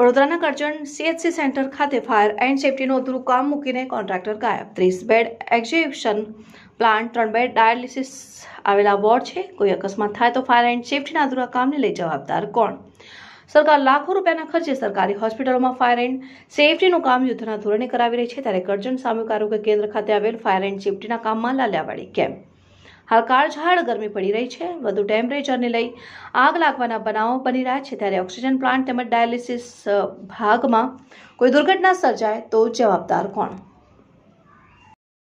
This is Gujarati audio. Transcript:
વડોદરાના કરજણ સીએચસી સેન્ટર ખાતે ફાયર એન્ડ સેફટીનું અધૂરું કામ મૂકીને કોન્ટ્રાક્ટર ગાયબ ત્રીસ બેડ એક્ઝિબિશન પ્લાન્ટ ત્રણ બેડ ડાયાલિસિસ આવેલા વોર્ડ છે કોઈ અકસ્માત થાય તો ફાયર એન્ડ સેફટીના અધૂરા કામને લઈ જવાબદાર કોણ સરકાર લાખો રૂપિયાના ખર્ચે સરકારી હોસ્પિટલોમાં ફાયર એન્ડ સેફટીનું કામ યુદ્ધના ધોરણે કરાવી રહી છે ત્યારે કરજણ સામૂહિક આરોગ્ય કેન્દ્ર ખાતે આવેલ ફાયર એન્ડ સેફટીના કામમાં લાલ્યાવાડી કેમ્પ હાલ કાળઝાળ ગરમી પડી રહી છે વધુ ટેમ્પરેચરને લઈ આગ લાગવાના બનાવો બની રહ્યા છે ત્યારે ઓક્સિજન પ્લાન્ટ તેમજ ડાયાલિસિસ ભાગમાં કોઈ દુર્ઘટના સર્જાય તો જવાબદાર કોણ